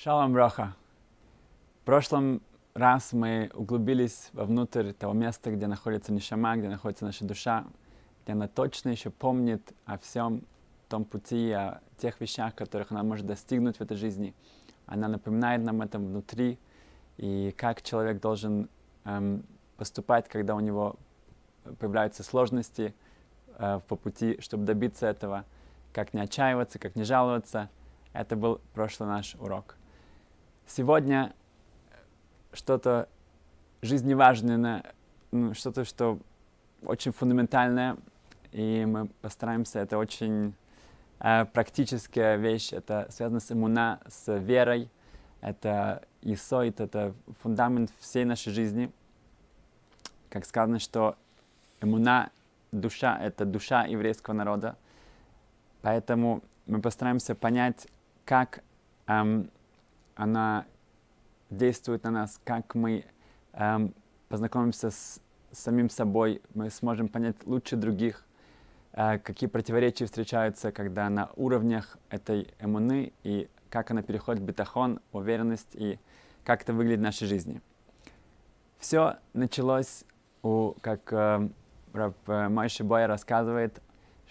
Шалом Роха. В прошлом раз мы углубились вовнутрь того места, где находится Нишама, где находится наша душа, где она точно еще помнит о всем том пути, о тех вещах, которых она может достигнуть в этой жизни. Она напоминает нам это внутри, и как человек должен эм, поступать, когда у него появляются сложности э, по пути, чтобы добиться этого, как не отчаиваться, как не жаловаться. Это был прошлый наш урок сегодня что-то жизневажное, ну, что-то, что очень фундаментальное, и мы постараемся, это очень э, практическая вещь, это связано с иммуна, с верой, это исоид, это фундамент всей нашей жизни. Как сказано, что иммуна, душа, это душа еврейского народа, поэтому мы постараемся понять, как эм, она действует на нас, как мы эм, познакомимся с самим собой, мы сможем понять лучше других, э, какие противоречия встречаются, когда на уровнях этой эмуны и как она переходит в бетахон, уверенность и как это выглядит в нашей жизни. Все началось, у, как э, э, Майши Бой рассказывает,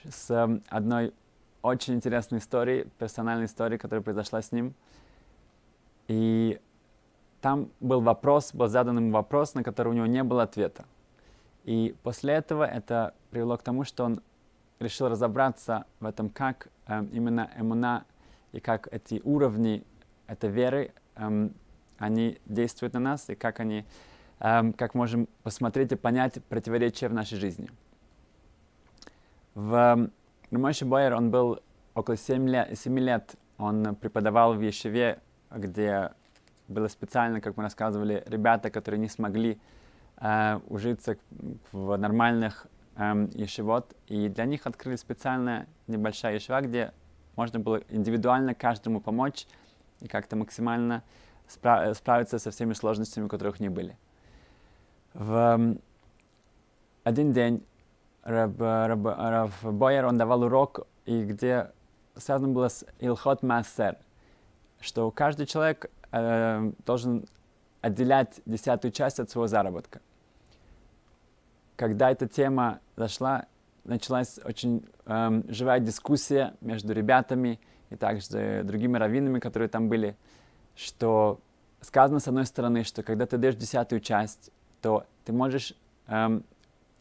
с э, одной очень интересной истории, персональной истории, которая произошла с ним – и там был вопрос, был задан ему вопрос, на который у него не было ответа. И после этого это привело к тому, что он решил разобраться в этом, как эм, именно эмуна и как эти уровни этой веры, эм, они действуют на нас, и как они, эм, как можем посмотреть и понять противоречия в нашей жизни. В Рамойше эм, Бойер он был около 7 лет, 7 лет он преподавал в Ешеве где было специально, как мы рассказывали, ребята, которые не смогли э, ужиться в нормальных э, эм, ешивот, и для них открыли специальная небольшая ешива, где можно было индивидуально каждому помочь и как-то максимально спра- э, справиться со всеми сложностями, которых не были. В эм, один день Раб, э, Раб, Раб Бойер, он давал урок, и где связано было с Илхот Массер – что каждый человек э, должен отделять десятую часть от своего заработка. Когда эта тема зашла, началась очень э, живая дискуссия между ребятами и также другими раввинами, которые там были, что сказано с одной стороны, что когда ты даешь десятую часть, то ты можешь эм,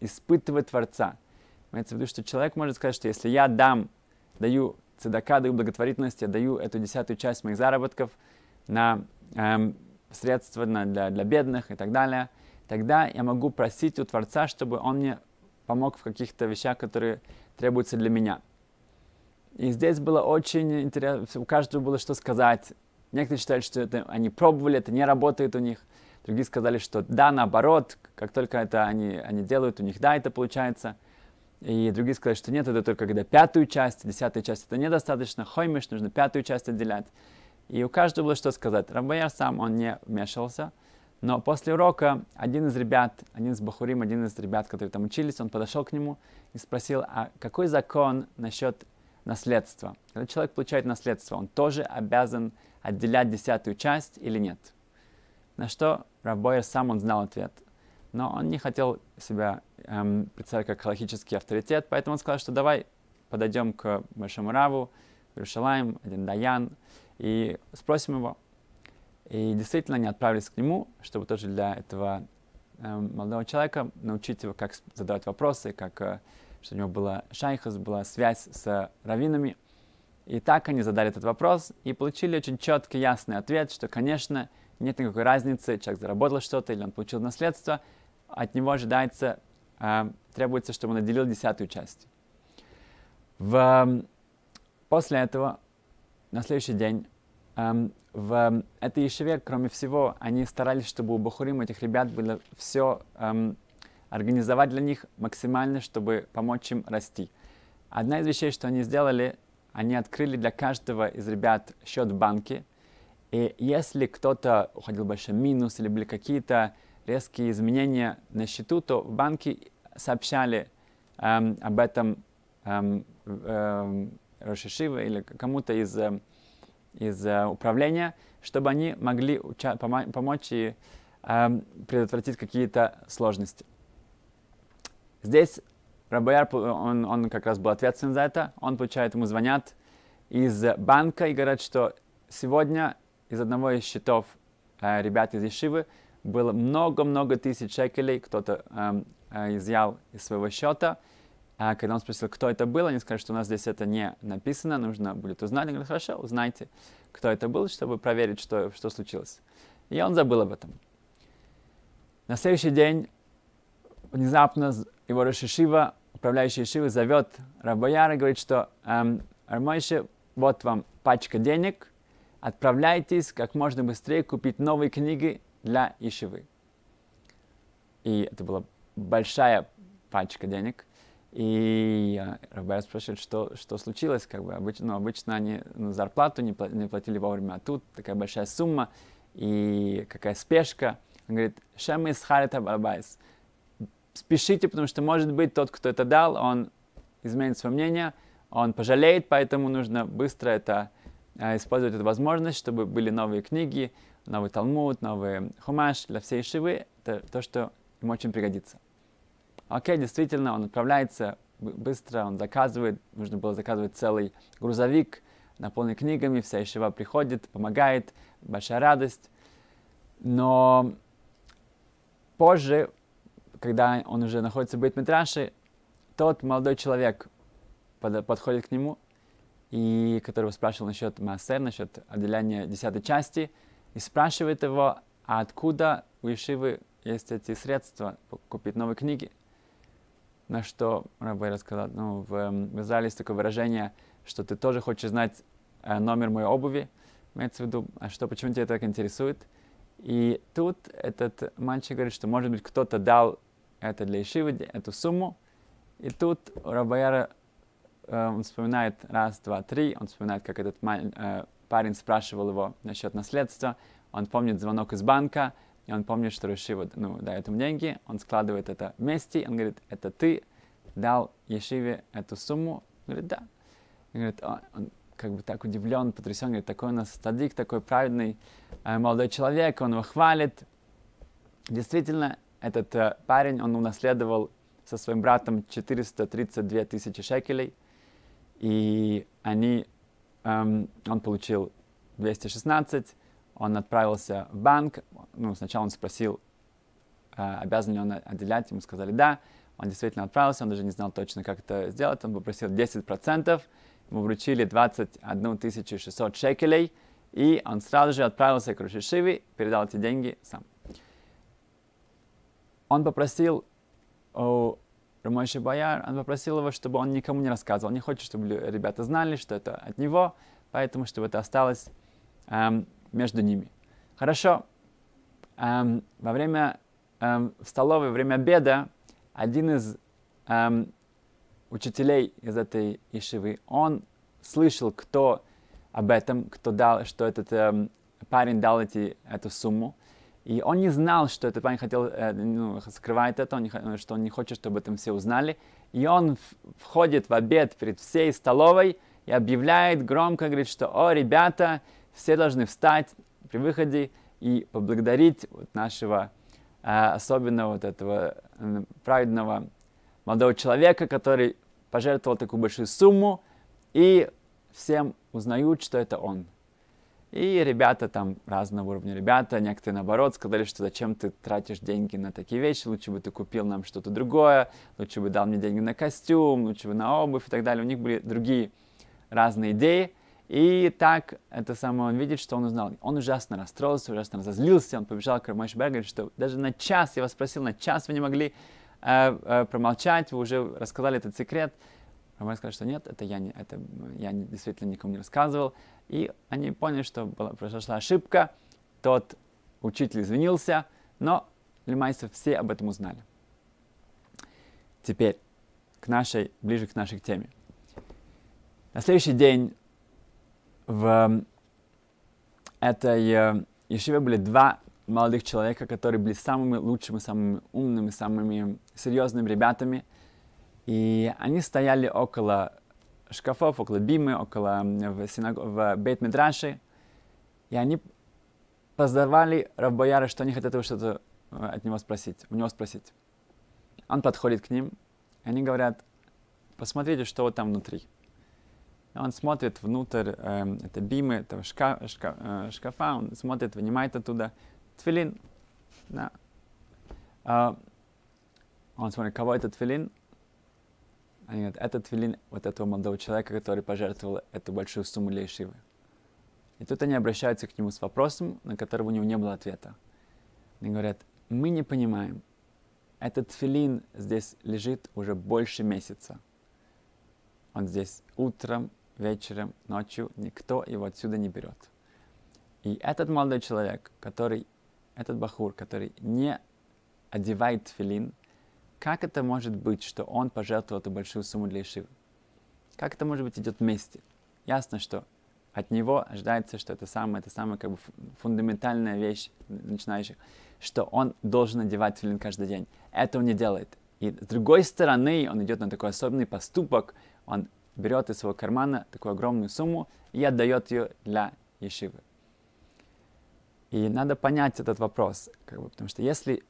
испытывать Творца. Имеется в виду, что человек может сказать, что если я дам, даю цедака, и благотворительности я даю эту десятую часть моих заработков на эм, средства на, для, для бедных и так далее, тогда я могу просить у Творца, чтобы он мне помог в каких-то вещах, которые требуются для меня. И здесь было очень интересно, у каждого было что сказать. Некоторые считают, что это они пробовали, это не работает у них. Другие сказали, что да, наоборот, как только это они, они делают, у них да, это получается. И другие сказали, что нет, это только когда пятую часть, десятую часть это недостаточно, хоймиш, нужно пятую часть отделять. И у каждого было что сказать. Раббаяр сам, он не вмешивался. Но после урока один из ребят, один из Бахурим, один из ребят, которые там учились, он подошел к нему и спросил, а какой закон насчет наследства? Когда человек получает наследство, он тоже обязан отделять десятую часть или нет? На что Рабойер сам он знал ответ но он не хотел себя эм, представить как халахический авторитет, поэтому он сказал, что давай подойдем к Большому Раву, Иерушалаем, один Даян, и спросим его. И действительно они отправились к нему, чтобы тоже для этого эм, молодого человека научить его, как задавать вопросы, как э, что у него была шайхас, была связь с раввинами. И так они задали этот вопрос и получили очень четкий, ясный ответ, что, конечно, нет никакой разницы, человек заработал что-то или он получил наследство, от него ожидается, э, требуется, чтобы он отделил десятую часть. В, эм, после этого, на следующий день, эм, в этой Ешеве, кроме всего, они старались, чтобы у Бахурим, этих ребят, было все эм, организовать для них максимально, чтобы помочь им расти. Одна из вещей, что они сделали, они открыли для каждого из ребят счет в банке. И если кто-то уходил в большой минус или были какие-то резкие изменения на счету, то банки сообщали эм, об этом эм, эм, Рошишива или кому-то из, эм, из э, управления, чтобы они могли помочь и э, предотвратить какие-то сложности. Здесь Рабояр, он, он как раз был ответственен за это, он, получает, ему звонят из банка и говорят, что сегодня из одного из счетов э, ребят из Ешивы было много-много тысяч шекелей, кто-то эм, э, изъял из своего счета. А когда он спросил, кто это был, они сказали, что у нас здесь это не написано, нужно будет узнать. Он говорит, хорошо, узнайте, кто это был, чтобы проверить, что, что случилось. И он забыл об этом. На следующий день внезапно его Рашишива, управляющий Шивы, зовет Рабояра и говорит, что эм, Армойши, вот вам пачка денег, отправляйтесь как можно быстрее купить новые книги для Ишивы. И это была большая пачка денег. И Роберт спрашивает, что, что случилось, как бы обычно, ну, обычно они ну, зарплату не, не платили вовремя, а тут такая большая сумма и какая спешка. Он говорит, шем из абайс. Спешите, потому что, может быть, тот, кто это дал, он изменит свое мнение, он пожалеет, поэтому нужно быстро это э, использовать эту возможность, чтобы были новые книги, новый Талмуд, новый Хумаш для всей Шивы, это то, что им очень пригодится. Окей, действительно, он отправляется быстро, он заказывает, нужно было заказывать целый грузовик, наполненный книгами, вся Ишива приходит, помогает, большая радость. Но позже, когда он уже находится в Бейтметраше, тот молодой человек под, подходит к нему, и которого спрашивал насчет Маасер, насчет отделения десятой части – и спрашивает его, а откуда у Ишивы есть эти средства купить новые книги? На что Рабейра рассказал, ну, в, эм, в Израиле есть такое выражение, что ты тоже хочешь знать э, номер моей обуви, имеется в виду, а что, почему тебя так интересует? И тут этот мальчик говорит, что, может быть, кто-то дал это для Ишивы, эту сумму. И тут Рабаяра э, он вспоминает раз, два, три, он вспоминает, как этот маль э, парень спрашивал его насчет наследства, он помнит звонок из банка, и он помнит, что Решива ну, дает ему деньги, он складывает это вместе, он говорит, это ты дал Ешиве эту сумму? Он говорит, да. Он говорит, он, он как бы так удивлен, потрясен, говорит, такой у нас стадик, такой праведный э, молодой человек, он его хвалит. Действительно, этот э, парень, он унаследовал со своим братом 432 тысячи шекелей, и они эм, он получил 216, он отправился в банк, ну, сначала он спросил, э, обязан ли он отделять, ему сказали «да», он действительно отправился, он даже не знал точно, как это сделать, он попросил 10%, ему вручили 21 600 шекелей, и он сразу же отправился к Рушишиве, передал эти деньги сам. Он попросил у Рамойши Баяр, он попросил его, чтобы он никому не рассказывал. не хочет, чтобы ребята знали, что это от него, поэтому, чтобы это осталось эм, между ними. Хорошо. Эм, во время эм, в столовой, во время обеда, один из эм, учителей из этой Ишивы, он слышал, кто об этом, кто дал, что этот эм, парень дал эти, эту сумму. И он не знал, что этот парень хотел, э, ну, скрывает это, он не, э, что он не хочет, чтобы этом все узнали. И он входит в обед перед всей столовой и объявляет громко, говорит, что, о, ребята, все должны встать при выходе и поблагодарить вот нашего, э, особенно вот этого э, праведного молодого человека, который пожертвовал такую большую сумму, и всем узнают, что это он. И ребята там разного уровня ребята, некоторые наоборот сказали, что зачем ты тратишь деньги на такие вещи, лучше бы ты купил нам что-то другое, лучше бы дал мне деньги на костюм, лучше бы на обувь и так далее. У них были другие разные идеи. И так это самое он видит, что он узнал. Он ужасно расстроился, ужасно разозлился, он побежал к Рамашбе, говорит, что даже на час, я вас спросил, на час вы не могли э, э, промолчать, вы уже рассказали этот секрет. Роман а сказал, что нет, это я, не, это я действительно никому не рассказывал. И они поняли, что была, произошла ошибка, тот учитель извинился, но Лемайсов все об этом узнали. Теперь, к нашей, ближе к нашей теме. На следующий день в этой э, Ешиве были два молодых человека, которые были самыми лучшими, самыми умными, самыми серьезными ребятами – и они стояли около шкафов, около Бимы, около в, синаг... в бейт -Медраши. И они поздавали Раббояра, что они хотят его что-то э, от него спросить, у него спросить. Он подходит к ним, и они говорят, посмотрите, что вот там внутри. И он смотрит внутрь э, это бимы, этого шка, шка, э, шкафа, он смотрит, вынимает оттуда тфилин. Да. Э, он смотрит, кого этот тфилин? Они говорят, это твилин вот этого молодого человека, который пожертвовал эту большую сумму для Ишивы. И тут они обращаются к нему с вопросом, на который у него не было ответа. Они говорят, мы не понимаем, этот филин здесь лежит уже больше месяца. Он здесь утром, вечером, ночью, никто его отсюда не берет. И этот молодой человек, который, этот бахур, который не одевает филин, как это может быть, что он пожертвовал эту большую сумму для Ишивы? Как это может быть идет вместе? Ясно, что от него ожидается, что это самая, это самая как бы фундаментальная вещь начинающих, что он должен одевать филин каждый день. Это он не делает. И с другой стороны, он идет на такой особенный поступок, он берет из своего кармана такую огромную сумму и отдает ее для Ешивы. И надо понять этот вопрос, как бы, потому что если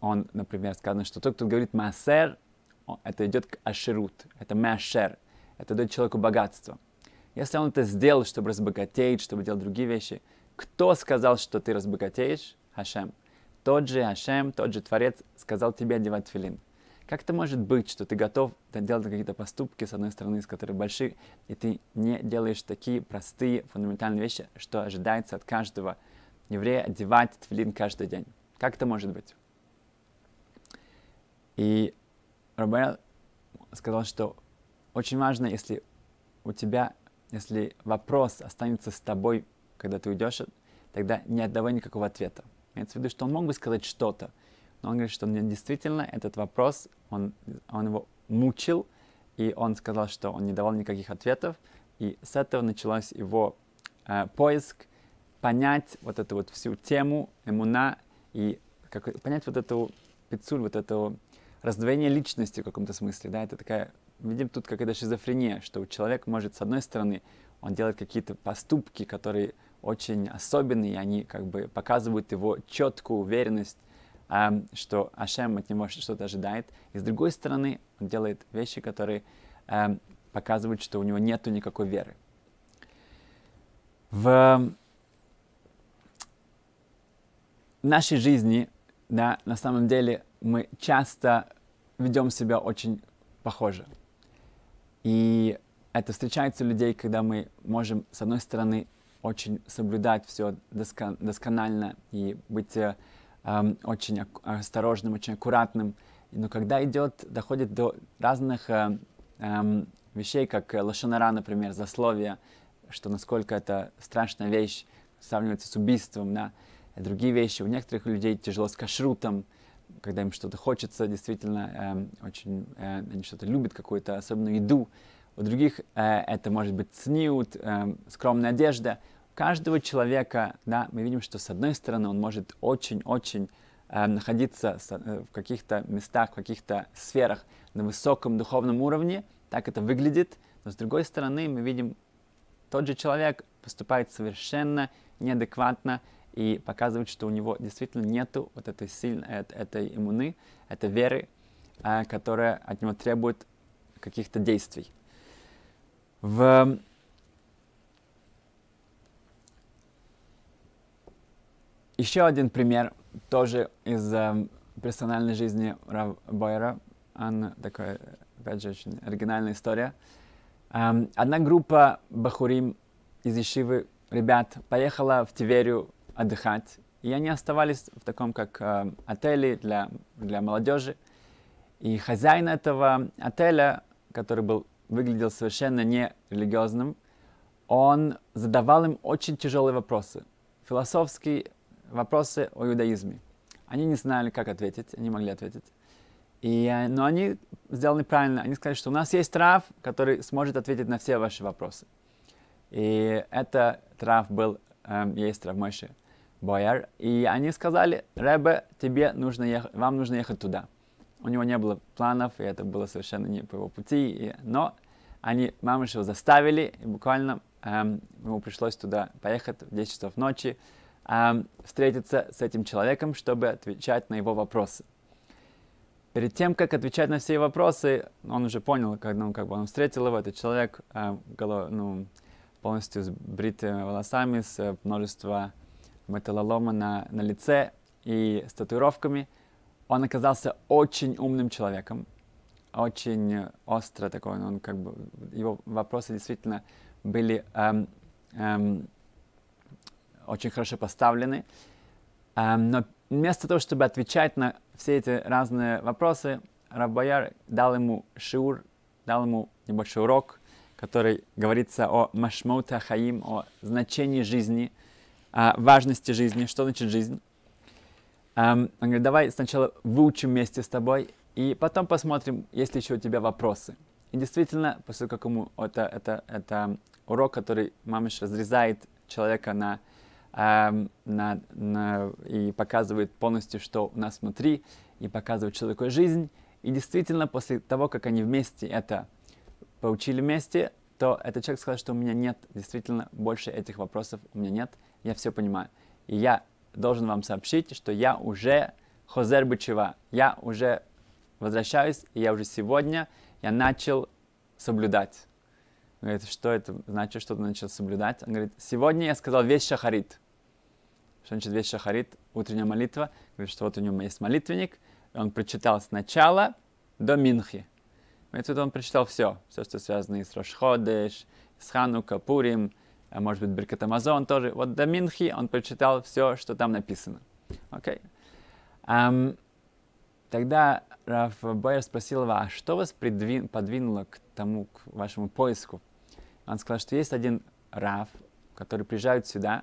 он, например, сказано, что тот, кто говорит «масер», это идет к ашерут, это «машер», это дает человеку богатство. Если он это сделал, чтобы разбогатеть, чтобы делать другие вещи, кто сказал, что ты разбогатеешь? Хашем. Тот же Хашем, тот же Творец сказал тебе одевать филин. Как это может быть, что ты готов делать какие-то поступки, с одной стороны, из которых большие, и ты не делаешь такие простые, фундаментальные вещи, что ожидается от каждого еврея одевать твилин каждый день? Как это может быть? И Роберт сказал, что очень важно, если у тебя, если вопрос останется с тобой, когда ты уйдешь, тогда не отдавай никакого ответа. Имеется в виду, что он мог бы сказать что-то, но он говорит, что мне действительно этот вопрос, он, он его мучил, и он сказал, что он не давал никаких ответов, и с этого началось его э, поиск, понять вот эту вот всю тему, эмуна, и как, понять вот эту пиццуль, вот эту раздвоение личности в каком-то смысле, да, это такая, видим тут какая-то шизофрения, что человек может, с одной стороны, он делает какие-то поступки, которые очень особенные, и они как бы показывают его четкую уверенность, э, что Ашем от него что-то ожидает, и с другой стороны, он делает вещи, которые э, показывают, что у него нету никакой веры. В нашей жизни, да, на самом деле мы часто ведем себя очень похоже. И это встречается у людей, когда мы можем, с одной стороны, очень соблюдать все досконально и быть э, очень осторожным, очень аккуратным. Но когда идет, доходит до разных э, э, вещей, как лошонара, например, засловие, что насколько это страшная вещь, сравнивается с убийством, да, другие вещи. У некоторых людей тяжело с кашрутом, когда им что-то хочется, действительно, э, очень, э, они что-то любят, какую-то особенную еду. У других э, это может быть сниут, э, эм, скромная одежда. У каждого человека, да, мы видим, что с одной стороны он может очень-очень эм, э, находиться в каких-то местах, в каких-то сферах на высоком духовном уровне, так это выглядит, но с другой стороны мы видим, тот же человек поступает совершенно неадекватно, и показывает, что у него действительно нету вот этой сильной, э, этой иммуны, этой веры, а, которая от него требует каких-то действий. В Еще один пример, тоже из э, персональной жизни Рав Бойера. Она такая, опять же, очень оригинальная история. Э, одна группа бахурим из Ишивы, ребят, поехала в Тиверию отдыхать, и они оставались в таком как э, отеле для, для молодежи. И хозяин этого отеля, который был, выглядел совершенно не религиозным, он задавал им очень тяжелые вопросы, философские вопросы о иудаизме. Они не знали, как ответить, они могли ответить. И, э, но они сделали правильно, они сказали, что у нас есть трав, который сможет ответить на все ваши вопросы. И это трав был, э, есть трав Мойши. Бояр, и они сказали, Ребе, тебе нужно ехать, вам нужно ехать туда. У него не было планов, и это было совершенно не по его пути, и, но они Мамышева заставили, и буквально эм, ему пришлось туда поехать в 10 часов ночи, эм, встретиться с этим человеком, чтобы отвечать на его вопросы. Перед тем, как отвечать на все вопросы, он уже понял, когда он, как бы он встретил его, этот человек, эм, голов, ну, полностью с бритыми волосами, с э, множества металлолома на, на лице и с татуировками. Он оказался очень умным человеком, очень э, остро такой, он, как бы, его вопросы действительно были эм, эм, очень хорошо поставлены. Эм, но вместо того, чтобы отвечать на все эти разные вопросы, Раббаяр дал ему шиур, дал ему небольшой урок, который говорится о машмута хаим, о значении жизни – а, важности жизни. Что значит жизнь? Um, он говорит, давай сначала выучим вместе с тобой, и потом посмотрим, есть ли еще у тебя вопросы. И действительно, после какому это, это, это урок, который мамыш разрезает человека на, эм, на, на, и показывает полностью, что у нас внутри, и показывает человеку жизнь. И действительно, после того, как они вместе это поучили вместе, то этот человек сказал, что у меня нет, действительно, больше этих вопросов у меня нет я все понимаю. И я должен вам сообщить, что я уже Хозер Бычева, я уже возвращаюсь, и я уже сегодня, я начал соблюдать. Он говорит, что это значит, что ты начал соблюдать? Он говорит, сегодня я сказал весь шахарит. Что значит весь шахарит? Утренняя молитва. Говорит, что вот у него есть молитвенник, и он прочитал сначала до Минхи. И тут он прочитал все, все, что связано и с Рошходеш, с Хану Капурим, а может быть Беркет Амазон тоже. Вот до Минхи он прочитал все, что там написано. Окей. Okay. Um, тогда Раф Бойер спросил его, а что вас придвин, подвинуло к тому, к вашему поиску? Он сказал, что есть один Раф, который приезжает сюда,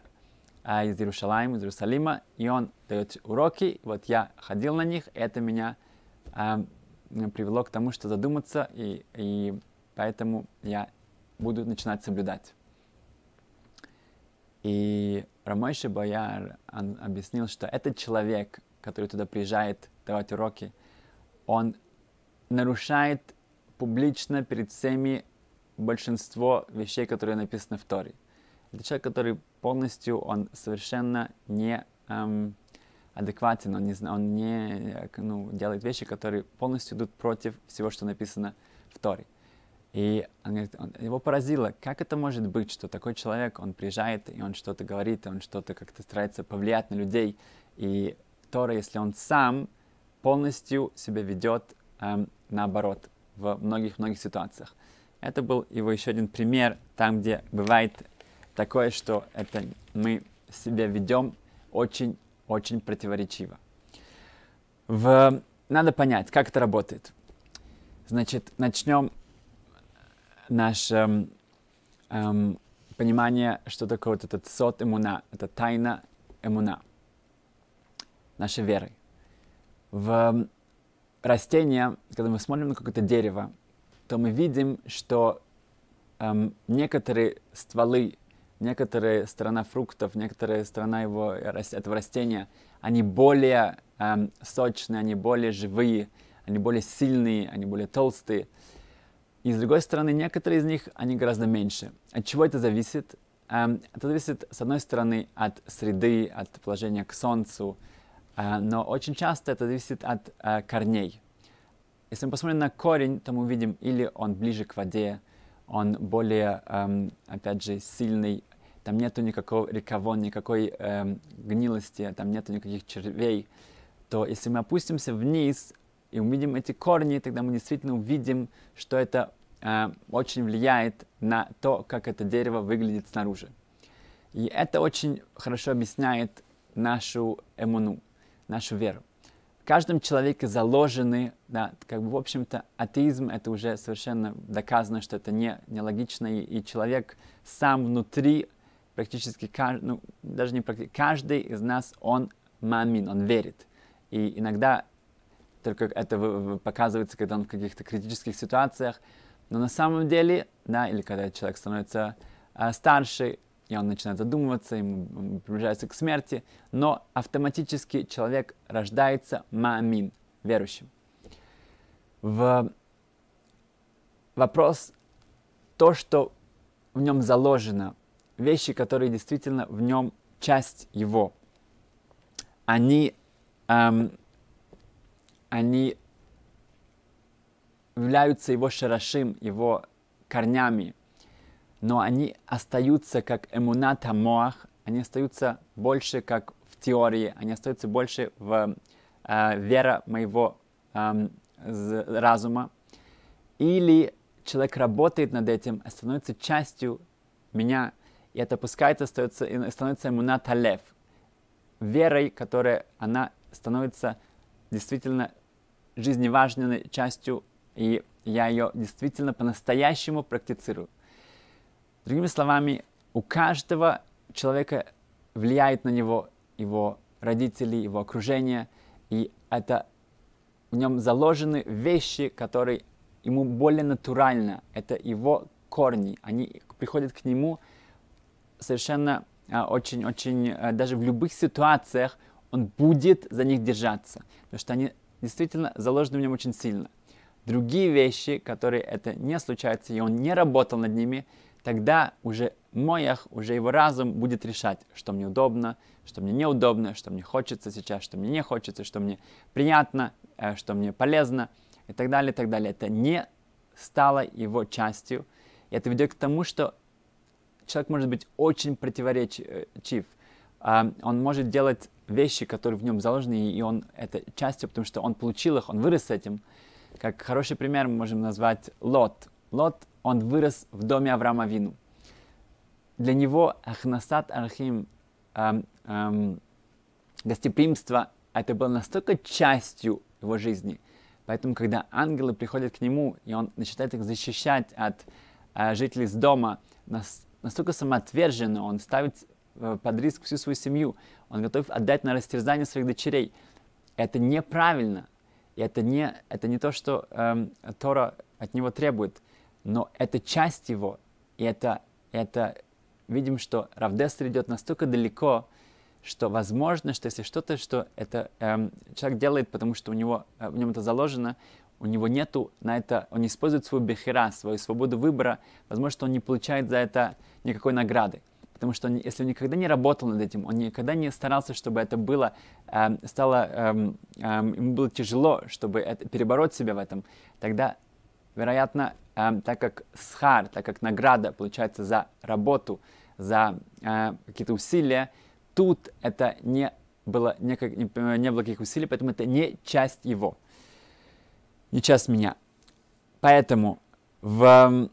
а, из Иерусалима, из Иерусалима, и он дает уроки, вот я ходил на них, это меня а, привело к тому, что задуматься, и, и поэтому я буду начинать соблюдать. И Рамойши Бояр он объяснил, что этот человек, который туда приезжает давать уроки, он нарушает публично перед всеми большинство вещей, которые написаны в Торе. Это человек, который полностью, он совершенно не эм, адекватен, он не, он не э, ну, делает вещи, которые полностью идут против всего, что написано в Торе. И он он, его поразило, как это может быть, что такой человек, он приезжает, и он что-то говорит, и он что-то как-то старается повлиять на людей. И Тора, если он сам полностью себя ведет эм, наоборот в многих-многих ситуациях. Это был его еще один пример, там, где бывает такое, что это мы себя ведем очень-очень противоречиво. В... Надо понять, как это работает. Значит, начнем наше эм, эм, понимание, что такое вот этот сот эмуна, это тайна эмуна, нашей веры. В эм, растения, когда мы смотрим на какое-то дерево, то мы видим, что эм, некоторые стволы, некоторые сторона фруктов, некоторые сторона его, этого растения, они более эм, сочные, они более живые, они более сильные, они более толстые – и с другой стороны, некоторые из них, они гораздо меньше. От чего это зависит? Эм, это зависит, с одной стороны, от среды, от положения к Солнцу, э, но очень часто это зависит от э, корней. Если мы посмотрим на корень, то мы увидим, или он ближе к воде, он более, эм, опять же, сильный, там нету никакого рекавон, никакой эм, гнилости, там нету никаких червей, то если мы опустимся вниз, и увидим эти корни, тогда мы действительно увидим, что это э, очень влияет на то, как это дерево выглядит снаружи. И это очень хорошо объясняет нашу эмуну, нашу веру. В каждом человеке заложены, да, как бы, в общем-то, атеизм, это уже совершенно доказано, что это не, нелогично, и, и человек сам внутри, практически, ну, даже не практически, каждый из нас, он мамин, он верит. И иногда только это показывается, когда он в каких-то критических ситуациях. Но на самом деле, да, или когда человек становится э, старше, и он начинает задумываться, ему приближается к смерти, но автоматически человек рождается мамин, верующим. В вопрос то, что в нем заложено, вещи, которые действительно в нем часть его, они эм, они являются его шарашим, его корнями, но они остаются как эмуната моах, они остаются больше как в теории, они остаются больше в э, вера моего э, разума. Или человек работает над этим, становится частью меня, и это пускается, остается, становится эмуната лев, верой, которая она становится действительно жизневажной частью, и я ее действительно по-настоящему практицирую. Другими словами, у каждого человека влияет на него его родители, его окружение, и это в нем заложены вещи, которые ему более натурально. Это его корни, они приходят к нему совершенно очень-очень, а, э, даже в любых ситуациях он будет за них держаться, потому что они действительно заложены в нем очень сильно. Другие вещи, которые это не случается, и он не работал над ними, тогда уже моях, уже его разум будет решать, что мне удобно, что мне неудобно, что мне хочется сейчас, что мне не хочется, что мне приятно, э, что мне полезно и так далее, и так далее. Это не стало его частью. И это ведет к тому, что человек может быть очень противоречив. Э, он может делать вещи, которые в нем заложены, и он это частью, потому что он получил их, он вырос с этим. Как хороший пример мы можем назвать Лот. Лот, он вырос в доме Авраама Вину. Для него Ахнасат Архим, эм, эм, гостеприимство, это было настолько частью его жизни. Поэтому, когда ангелы приходят к нему, и он начинает их защищать от э, жителей с дома, нас, настолько самоотверженно он ставит Э, под риск всю свою семью, он готов отдать на растерзание своих дочерей. Это неправильно, и это не, это не то, что эм, Тора от него требует, но это часть его, и это, это видим, что Равдестер идет настолько далеко, что возможно, что если что-то, что это эм, человек делает, потому что у него э, в нем это заложено, у него нету на это, он не использует свою бехера, свою свободу выбора, возможно, что он не получает за это никакой награды потому что он, если он никогда не работал над этим, он никогда не старался, чтобы это было, э, стало, э, э, ему было тяжело, чтобы это, перебороть себя в этом, тогда, вероятно, э, так как схар, так как награда получается за работу, за э, какие-то усилия, тут это не было, никак, не, э, не было каких усилий, поэтому это не часть его, не часть меня. Поэтому в,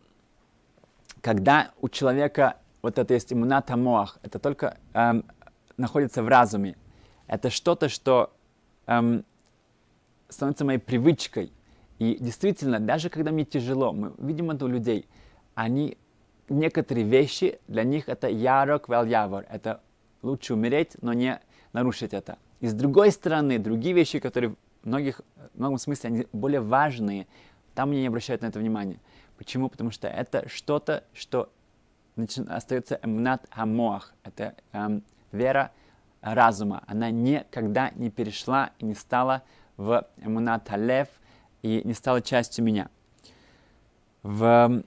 когда у человека вот это есть иммуната моах, это только эм, находится в разуме. Это что-то, что эм, становится моей привычкой. И действительно, даже когда мне тяжело, мы видим это у людей, они некоторые вещи для них это ярок вел явор. Это лучше умереть, но не нарушить это. И с другой стороны, другие вещи, которые в, многих, в многом смысле они более важные, там мне не обращают на это внимание. Почему? Потому что это что-то, что остается эмнат амоах, это эм, вера разума. Она никогда не перешла и не стала в эмнат алев и не стала частью меня. В... Эм,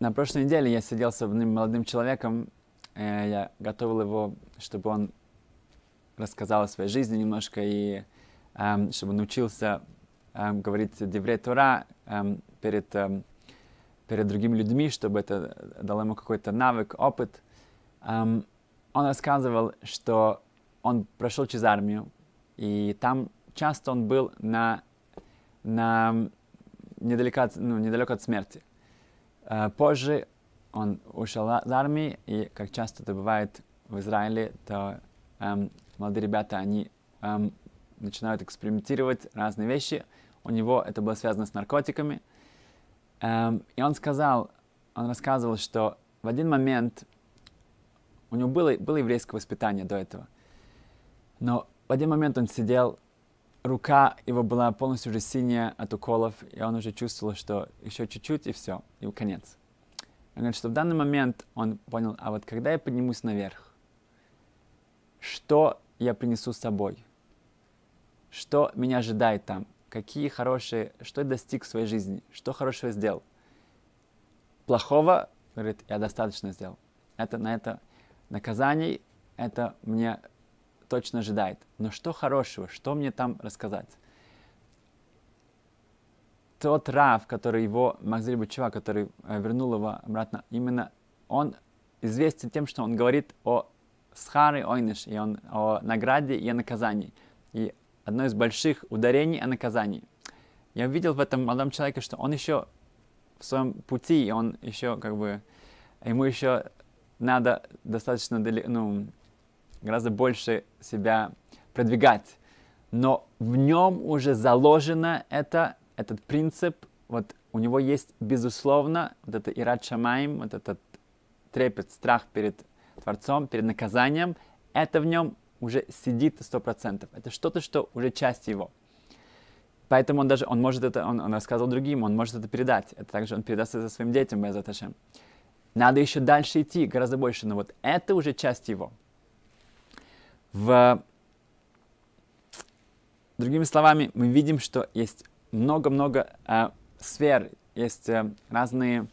на прошлой неделе я сидел с одним молодым человеком, э, я готовил его, чтобы он рассказал о своей жизни немножко и э, чтобы он научился э, говорить девре Тора э, перед э, перед другими людьми, чтобы это э, дало ему какой-то навык, опыт. Um, он рассказывал, что он прошел через армию, и там часто он был на, на недалеко, от, ну, недалеко от смерти. Uh, позже он ушел а, из армии, и как часто это бывает в Израиле, то um, молодые ребята, они um, начинают экспериментировать разные вещи. У него это было связано с наркотиками – Эм, и он сказал, он рассказывал, что в один момент у него было, было еврейское воспитание до этого, но в один момент он сидел, рука его была полностью уже синяя от уколов, и он уже чувствовал, что еще чуть-чуть и все, и конец. Он говорит, что в данный момент он понял, а вот когда я поднимусь наверх, что я принесу с собой? Что меня ожидает там? какие хорошие, что я достиг в своей жизни, что хорошего сделал. Плохого, говорит, я достаточно сделал. Это на это наказаний, это мне точно ожидает. Но что хорошего, что мне там рассказать? Тот Рав, который его, Махзиль Бучева, который э, вернул его обратно, именно он известен тем, что он говорит о схаре, ойныш, и он о награде и о наказании. И одно из больших ударений о наказании. Я увидел в этом молодом человеке, что он еще в своем пути, и он еще как бы, ему еще надо достаточно, ну, гораздо больше себя продвигать. Но в нем уже заложено это, этот принцип, вот у него есть, безусловно, вот это ират шамаем, вот этот трепет, страх перед Творцом, перед наказанием, это в нем уже сидит 100%. Это что-то, что уже часть его. Поэтому он даже, он может это, он, он рассказывал другим, он может это передать. Это также он передаст это своим детям, Безаташем. Надо еще дальше идти, гораздо больше, но вот это уже часть его. В... Другими словами, мы видим, что есть много-много э, сфер, есть э, разные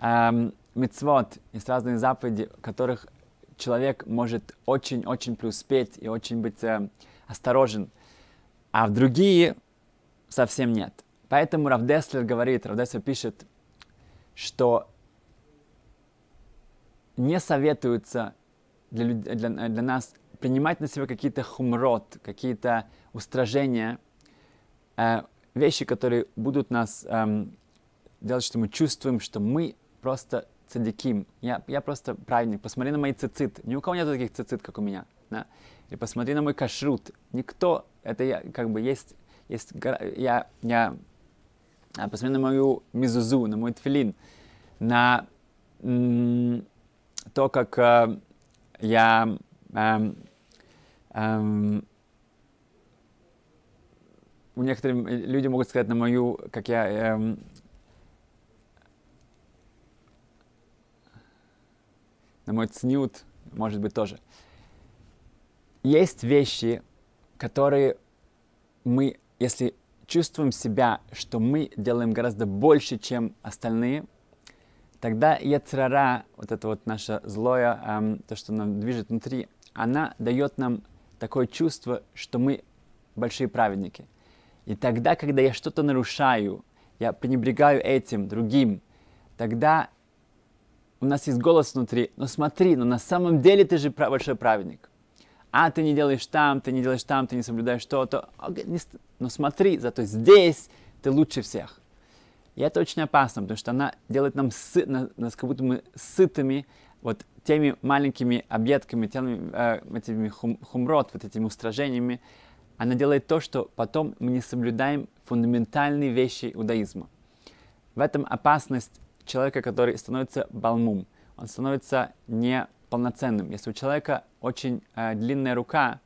э, мецвод, есть разные заповеди, в которых человек может очень-очень преуспеть и очень быть э, осторожен, а в другие совсем нет. Поэтому Равдеслер говорит, Равдеслер пишет, что не советуется для, для, э, для нас принимать на себя какие-то хумрот, какие-то устражения, э, вещи, которые будут нас эм, делать, что мы чувствуем, что мы просто цадиким. Я, я просто праведник. Посмотри на мои цицит. Ни у кого нет таких цицит, как у меня. Да? И посмотри на мой кашрут. Никто, это я, как бы есть, есть, я, я, а, посмотри на мою мизузу, на мой тфилин, на то, как э, я э, э, у некоторых э, люди могут сказать на мою, как я эм, на мой цниут, может быть, тоже. Есть вещи, которые мы, если чувствуем себя, что мы делаем гораздо больше, чем остальные, тогда яцрара, вот это вот наше злое, эм, то, что нам движет внутри, она дает нам такое чувство, что мы большие праведники. И тогда, когда я что-то нарушаю, я пренебрегаю этим, другим, тогда у нас есть голос внутри, но смотри, но на самом деле ты же большой праведник. А ты не делаешь там, ты не делаешь там, ты не соблюдаешь что то а, Но смотри, зато здесь ты лучше всех. И это очень опасно, потому что она делает нам сы, нас как будто мы сытыми вот теми маленькими объедками, теми, э, этими хум, хумрот, вот этими устражениями. Она делает то, что потом мы не соблюдаем фундаментальные вещи иудаизма. В этом опасность человека, который становится балмум, он становится неполноценным. Если у человека очень э, длинная рука,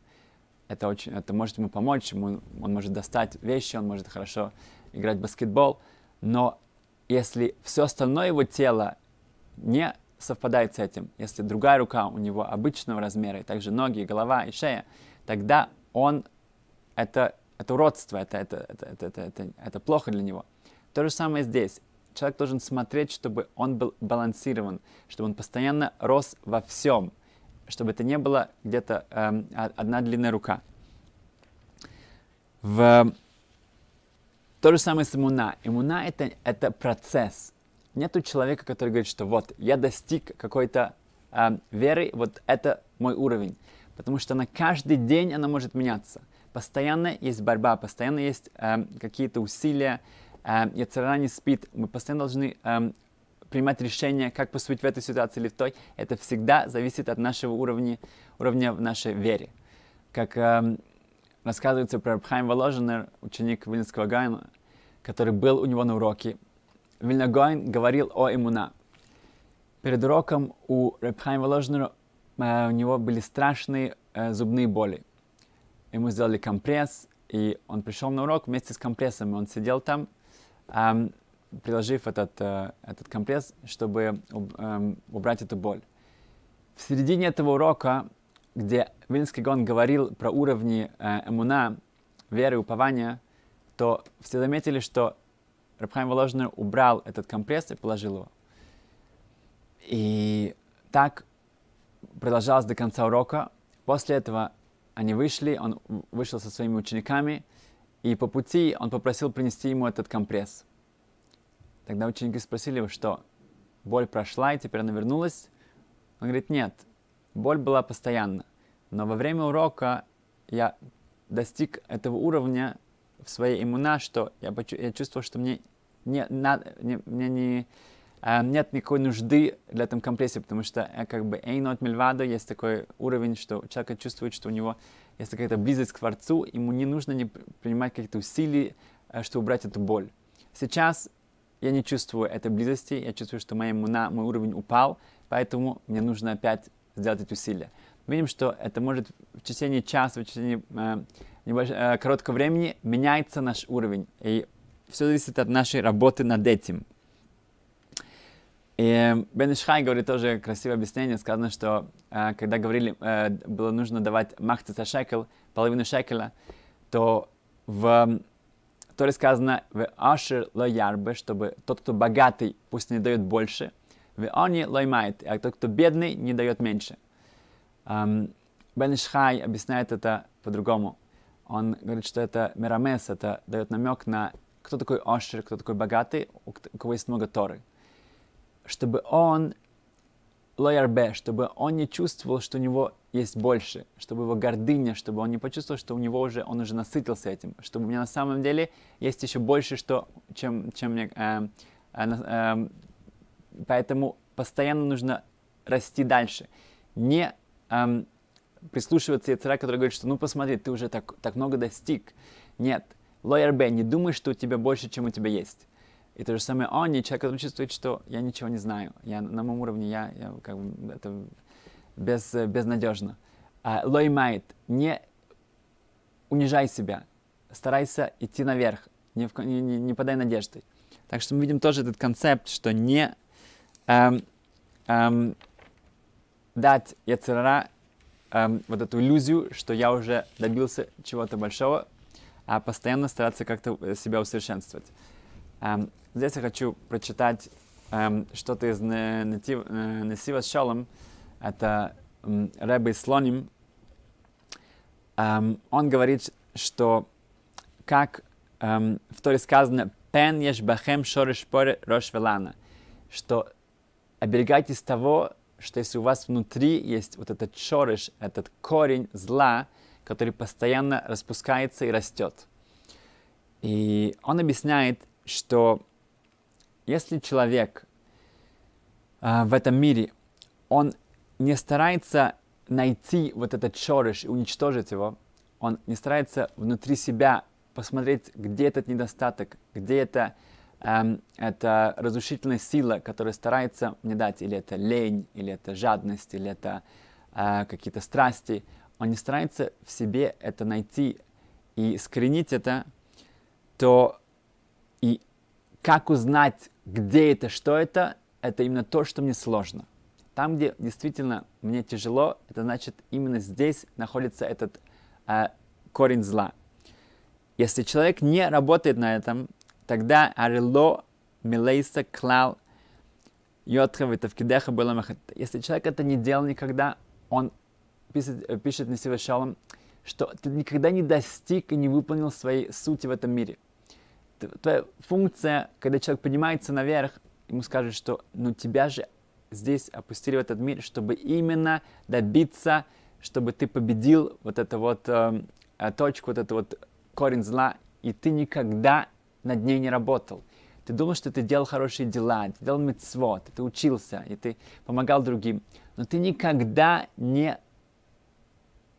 это, очень, это может ему помочь, ему, он может достать вещи, он может хорошо играть в баскетбол, но если все остальное его тело не совпадает с этим, если другая рука у него обычного размера, и также ноги, и голова, и шея, тогда он это, это уродство, это, это, это, это, это, это, это плохо для него. То же самое здесь человек должен смотреть, чтобы он был балансирован, чтобы он постоянно рос во всем, чтобы это не было где-то эм, одна длинная рука. В... То же самое с иммуна. Иммуна это, это процесс. Нету человека, который говорит, что вот, я достиг какой-то эм, веры, вот это мой уровень. Потому что на каждый день она может меняться. Постоянно есть борьба, постоянно есть эм, какие-то усилия, э, яцера не спит, мы постоянно должны эм, принимать решение, как поступить в этой ситуации или в той. Это всегда зависит от нашего уровня, уровня в нашей вере. Как эм, рассказывается про Рабхайм Воложенер, ученик Вильнинского Гайна, который был у него на уроке, Вильнагойн говорил о иммуна. Перед уроком у Рабхайма Воложенера э, у него были страшные э, зубные боли. Ему сделали компресс, и он пришел на урок вместе с компрессом, и он сидел там приложив этот, э, этот компресс, чтобы эм, убрать эту боль. В середине этого урока, где Винский Гон говорил про уровни эмуна, веры упования, то все заметили, что Рабхайм Воложный убрал этот компресс и положил его. И так продолжалось до конца урока. После этого они вышли, он вышел со своими учениками – и по пути он попросил принести ему этот компресс. Тогда ученики спросили его, что боль прошла и теперь она вернулась. Он говорит, нет, боль была постоянно. Но во время урока я достиг этого уровня в своей иммуна, что я, почу- я чувствовал, что мне, не, на, не, мне не, э, нет никакой нужды для этом компрессе, потому что э, как бы эйнот мельвадо есть такой уровень, что человек чувствует, что у него есть какая-то близость к Творцу, ему не нужно не принимать каких-то усилий, э, чтобы убрать эту боль. Сейчас я не чувствую этой близости, я чувствую, что моя иммуна, мой уровень упал, поэтому мне нужно опять сделать эти усилия. Мы видим, что это может в течение часа, в течение э, э, короткого времени меняется наш уровень, и все зависит от нашей работы над этим. И Бен Ишхай говорит тоже красивое объяснение, сказано, что э, когда говорили, э, было нужно давать махтица шекел, половину шекеля, то в Торе сказано в ашир лоярбе, чтобы тот, кто богатый, пусть не дает больше, в они лоймает, а тот, кто бедный, не дает меньше. Эм, Бен Ишхай объясняет это по-другому. Он говорит, что это мирамес, это дает намек на кто такой ашер, кто такой богатый, у кого есть много Торы чтобы он, лояр чтобы он не чувствовал, что у него есть больше, чтобы его гордыня, чтобы он не почувствовал, что у него уже, он уже насытился этим, чтобы у меня на самом деле есть еще больше, что, чем, чем мне, э, э, э, поэтому постоянно нужно расти дальше, не э, прислушиваться яцера, который говорит, что ну посмотри, ты уже так, так много достиг, нет, лояр не думай, что у тебя больше, чем у тебя есть, и то же самое они, человек который чувствует, что я ничего не знаю, я на моем уровне, я, я как бы, это без, безнадежно. А, лоймайт, не унижай себя, старайся идти наверх, не, в, не, не, не подай надежды. Так что мы видим тоже этот концепт, что не эм, эм, дать яцерара эм, вот эту иллюзию, что я уже добился чего-то большого, а постоянно стараться как-то э, себя усовершенствовать. Um, здесь я хочу прочитать um, что-то из Несива э, Шалом. Это um, Рэбби Слоним. Um, он говорит, что как um, в Торе сказано «Пен бахем шореш поре рош велана», что оберегайтесь того, что если у вас внутри есть вот этот шореш, этот корень зла, который постоянно распускается и растет. И он объясняет, что если человек э, в этом мире, он не старается найти вот этот шорыш и уничтожить его, он не старается внутри себя посмотреть, где этот недостаток, где это, эм, это разрушительная сила, которая старается мне дать, или это лень, или это жадность, или это э, какие-то страсти. Он не старается в себе это найти и искоренить это, то и как узнать, где это, что это, это именно то, что мне сложно. Там, где действительно мне тяжело, это значит именно здесь находится этот э, корень зла. Если человек не работает на этом, тогда арило милейса клал йотхев и тавкидеха было Если человек это не делал никогда, он пишет, э, пишет на Севашалом, что ты никогда не достиг и не выполнил своей сути в этом мире – твоя функция, когда человек поднимается наверх, ему скажут, что ну тебя же здесь опустили в этот мир, чтобы именно добиться, чтобы ты победил вот эту вот эм, э, точку, вот этот вот корень зла, и ты никогда над ней не работал. Ты думал, что ты делал хорошие дела, ты делал мецвод, ты учился, и ты помогал другим, но ты никогда не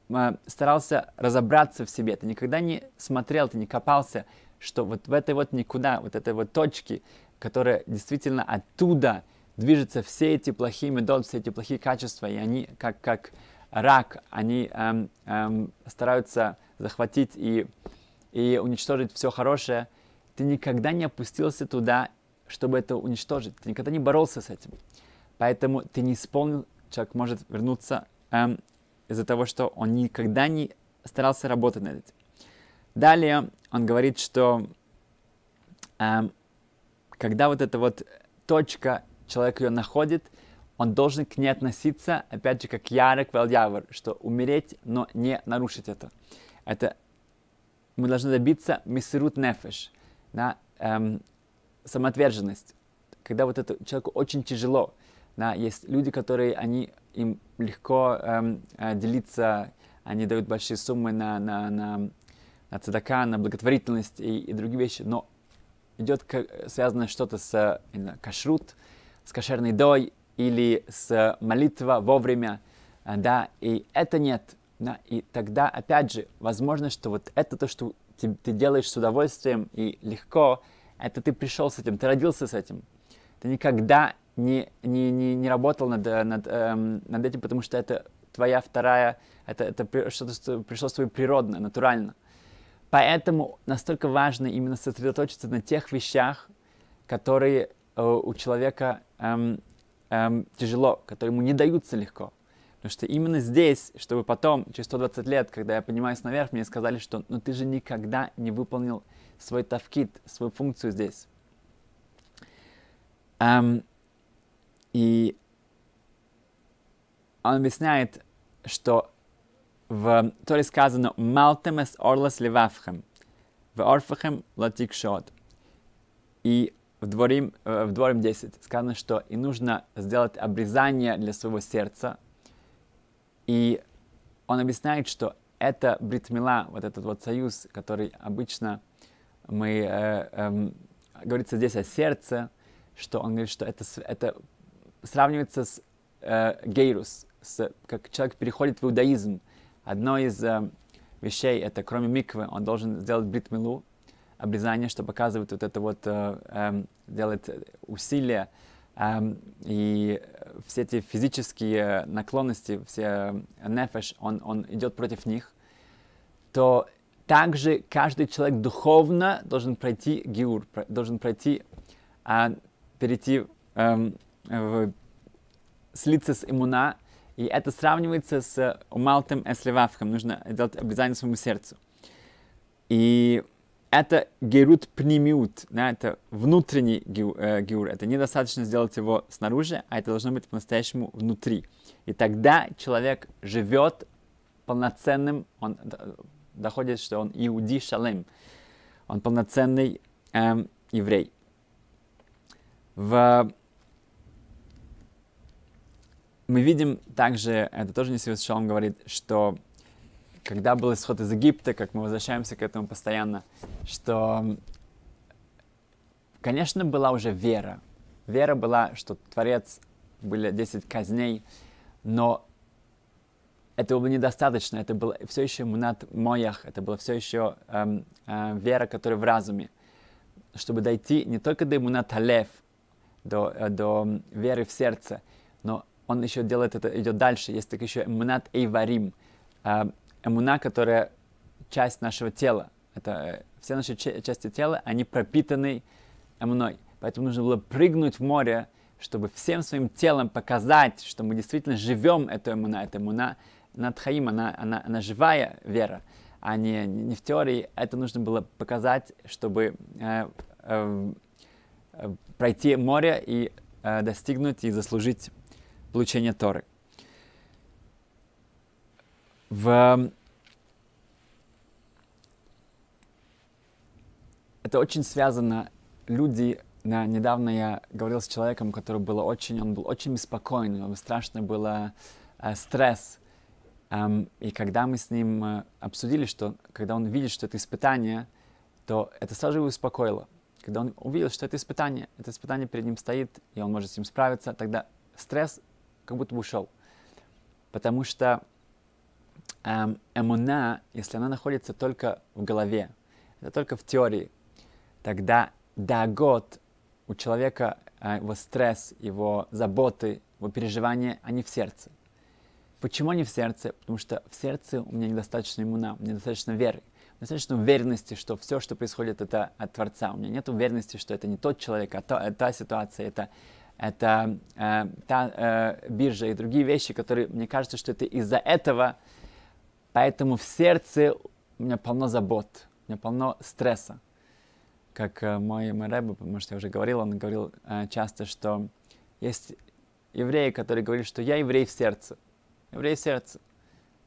э, старался разобраться в себе, ты никогда не смотрел, ты не копался, что вот в этой вот никуда, вот этой вот точке, которая действительно оттуда движутся все эти плохие медот, все эти плохие качества, и они как, как рак, они эм, эм, стараются захватить и, и уничтожить все хорошее. Ты никогда не опустился туда, чтобы это уничтожить. Ты никогда не боролся с этим. Поэтому ты не исполнил, человек может вернуться эм, из-за того, что он никогда не старался работать над этим. Далее он говорит, что эм, когда вот эта вот точка, человек ее находит, он должен к ней относиться, опять же, как ярок валдявр, что умереть, но не нарушить это. Это мы должны добиться мисерут нефеш, да, эм, самоотверженность. Когда вот это человеку очень тяжело, да, есть люди, которые, они, им легко эм, э, делиться, они дают большие суммы на, на, на на цедака, на благотворительность и, и другие вещи, но идет связано что-то с именно, кашрут, с кошерной дой или с э, молитва вовремя, э, да, и это нет, да, и тогда, опять же, возможно, что вот это то, что ты, ты делаешь с удовольствием и легко, это ты пришел с этим, ты родился с этим, ты никогда не, не, не, не работал над, э, над, эм, над этим, потому что это твоя вторая, это, это что-то что пришло с тобой природно, натурально. Поэтому настолько важно именно сосредоточиться на тех вещах, которые э, у человека эм, эм, тяжело, которые ему не даются легко. Потому что именно здесь, чтобы потом, через 120 лет, когда я поднимаюсь наверх, мне сказали, что ну ты же никогда не выполнил свой тавкит, свою функцию здесь. Эм, и он объясняет, что в Торе сказано «Малтем эс орлас левавхем» в орфахем латик шот. И в Дворим, э, в Дворим 10 сказано, что и нужно сделать обрезание для своего сердца. И он объясняет, что это бритмила, вот этот вот союз, который обычно мы... Э, э, говорится здесь о сердце, что он говорит, что это, это сравнивается с э, гейрус, с, как человек переходит в иудаизм, Одно из э, вещей, это кроме миквы, он должен сделать бритмилу, обрезание, что показывает вот это вот, э, э, эм, делает усилия, э, эм, и все эти физические наклонности, все э, нефеш, он, он идет против них, то также каждый человек духовно должен пройти гиур, должен пройти, э, перейти э, в, слиться с иммуна, и это сравнивается с умалтом э, эслевавхом. Нужно делать обрезание своему сердцу. И это герут пнемиут, да, это внутренний геур, э, геур, это недостаточно сделать его снаружи, а это должно быть по-настоящему внутри. И тогда человек живет полноценным, он э, доходит, что он иуди шалем, он полноценный эм, еврей. В мы видим также, это тоже Несвис Шалом говорит, что когда был исход из Египта, как мы возвращаемся к этому постоянно, что, конечно, была уже вера. Вера была, что Творец, были 10 казней, но этого было недостаточно, это было все еще мунат моях, это было все еще эм, э, вера, которая в разуме, чтобы дойти не только до мунат алев, до, э, до веры в сердце, он еще делает это, идет дальше. Есть так еще эмунат эйварим. Э, эмуна, которая часть нашего тела. Это э, все наши части тела, они пропитаны эмуной. Поэтому нужно было прыгнуть в море, чтобы всем своим телом показать, что мы действительно живем эту эмуна. Эта эмуна над хаим, она, она, она живая вера, а не, не в теории. Это нужно было показать, чтобы э, э, э пройти море и э, достигнуть и заслужить получения Торы. В... Эм, это очень связано. Люди, На недавно я говорил с человеком, который был очень, он был очень беспокоен, ему страшно было э, стресс. Эм, и когда мы с ним э, обсудили, что когда он видит, что это испытание, то это сразу его успокоило. Когда он увидел, что это испытание, это испытание перед ним стоит, и он может с ним справиться, тогда стресс как будто бы ушел. Потому что эм, эмуна, если она находится только в голове, это только в теории, тогда год у человека, э, его стресс, его заботы, его переживания, они в сердце. Почему они в сердце? Потому что в сердце у меня недостаточно иммуна, у меня недостаточно веры, недостаточно уверенности, что все, что происходит, это от Творца. У меня нет уверенности, что это не тот человек, а та, та ситуация, это это э, та э, биржа и другие вещи, которые, мне кажется, что это из-за этого, поэтому в сердце у меня полно забот, у меня полно стресса. Как э, мой Мэрэбе, потому что я уже говорил, он говорил э, часто, что есть евреи, которые говорят, что я еврей в сердце, еврей в сердце.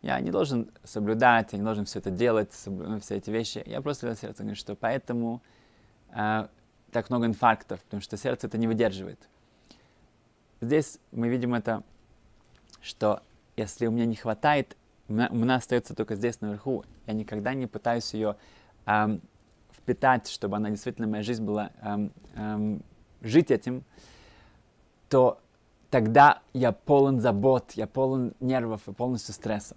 Я не должен соблюдать, я не должен все это делать, соблю... Э, все эти вещи. Я просто в сердце говорю, что поэтому э, так много инфарктов, потому что сердце это не выдерживает Здесь мы видим это, что если у меня не хватает, у меня, остается только здесь наверху. Я никогда не пытаюсь ее эм, впитать, чтобы она действительно, моя жизнь была, эм, эм, жить этим, то тогда я полон забот, я полон нервов и полностью стресса.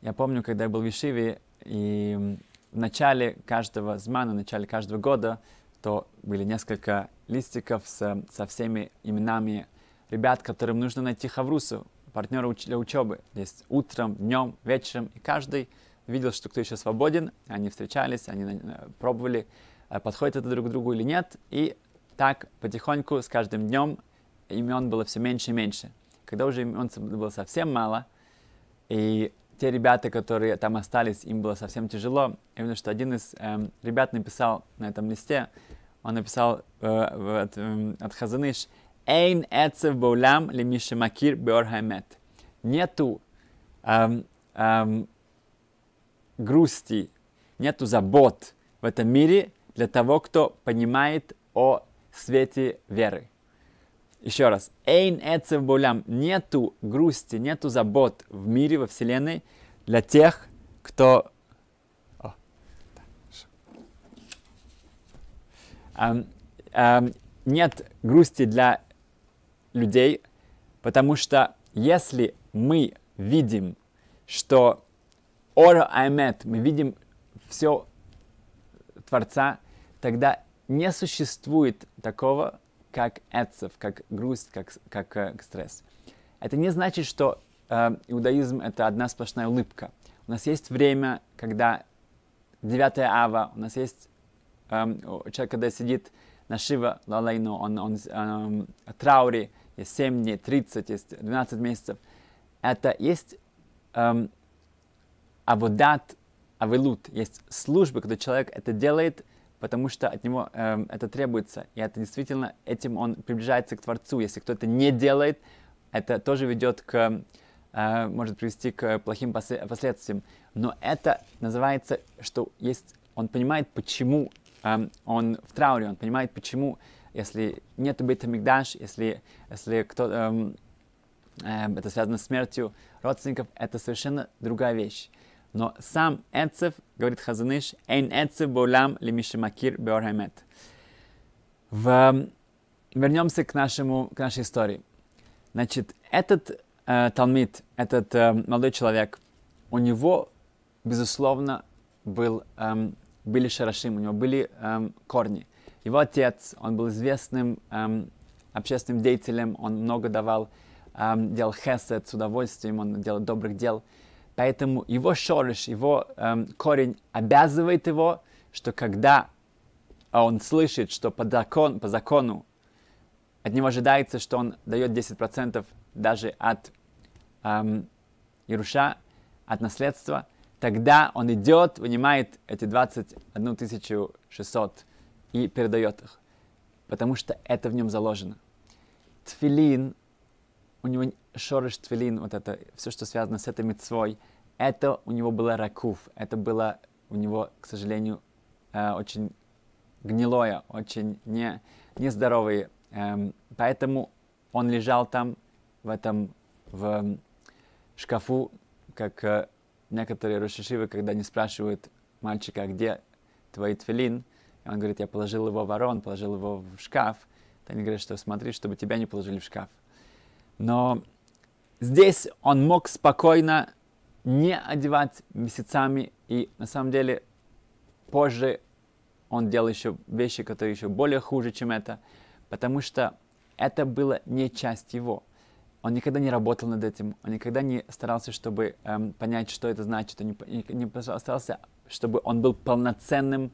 Я помню, когда я был в Ишиве, и в начале каждого змана, в начале каждого года, то были несколько листиков с, со всеми именами ребят, которым нужно найти хаврусу, партнера для учебы. Здесь утром, днем, вечером. И каждый видел, что кто еще свободен. Они встречались, они э, пробовали, э, подходит это друг к другу или нет. И так потихоньку, с каждым днем, имен было все меньше и меньше. Когда уже имен было совсем мало, и те ребята, которые там остались, им было совсем тяжело. Именно что один из эм, ребят написал на этом листе, он написал э, в, от, э, от Хазаныш, Эйн эцев баулям лемишемакир беорхаймет. Нету эм, эм, грусти, нету забот в этом мире для того, кто понимает о свете веры. Еще раз. Эйн эцев болям. Нету грусти, нету забот в мире, во вселенной для тех, кто... О. Эм, эм, нет грусти для людей, потому что если мы видим, что Ора Аймет, мы видим все Творца, тогда не существует такого, как эцев, как грусть, как, как, э, как стресс. Это не значит, что э, иудаизм — это одна сплошная улыбка. У нас есть время, когда 9 ава, у нас есть э, эм, человек, когда сидит на Шива Лалайну, он, он, он эм, э, трауре, есть 7 дней, 30, есть 12 месяцев. Это есть эм, аводат, авелут, есть службы, когда человек это делает, потому что от него эм, это требуется. И это действительно, этим он приближается к Творцу. Если кто это не делает, это тоже ведет к, эм, э, может привести к плохим последствиям. Но это называется, что есть, он понимает, почему эм, он в трауре, он понимает, почему если нет бейтамикдаш, если, если кто, эм, э, это связано с смертью родственников, это совершенно другая вещь. Но сам Эцев, говорит Хазаныш, «Эйн Эцев болам лимишимакир беорхаймет». В... Эм, вернемся к, нашему, к нашей истории. Значит, этот э, Талмит, этот э, молодой человек, у него, безусловно, был, эм, были шарашим, у него были эм, корни. Его отец, он был известным эм, общественным деятелем, он много давал, эм, делал хесед с удовольствием, он делал добрых дел. Поэтому его шорыш, его эм, корень обязывает его, что когда он слышит, что по, закон, по закону от него ожидается, что он дает 10% даже от эм, Ируша, от наследства, тогда он идет, вынимает эти 21 600 и передает их, потому что это в нем заложено. Тфилин, у него шорыш тфилин, вот это, все, что связано с этой мецвой, это у него было ракув, это было у него, к сожалению, э, очень гнилое, очень не, нездоровое. Эм, поэтому он лежал там, в этом, в эм, шкафу, как э, некоторые рушишивы, когда не спрашивают мальчика, «А где твой твилин, и он говорит, я положил его в ворон, положил его в шкаф. То они говорят, что смотри, чтобы тебя не положили в шкаф. Но здесь он мог спокойно не одевать месяцами, и на самом деле позже он делал еще вещи, которые еще более хуже, чем это, потому что это было не часть его. Он никогда не работал над этим, он никогда не старался, чтобы эм, понять, что это значит, он не, не, не старался, чтобы он был полноценным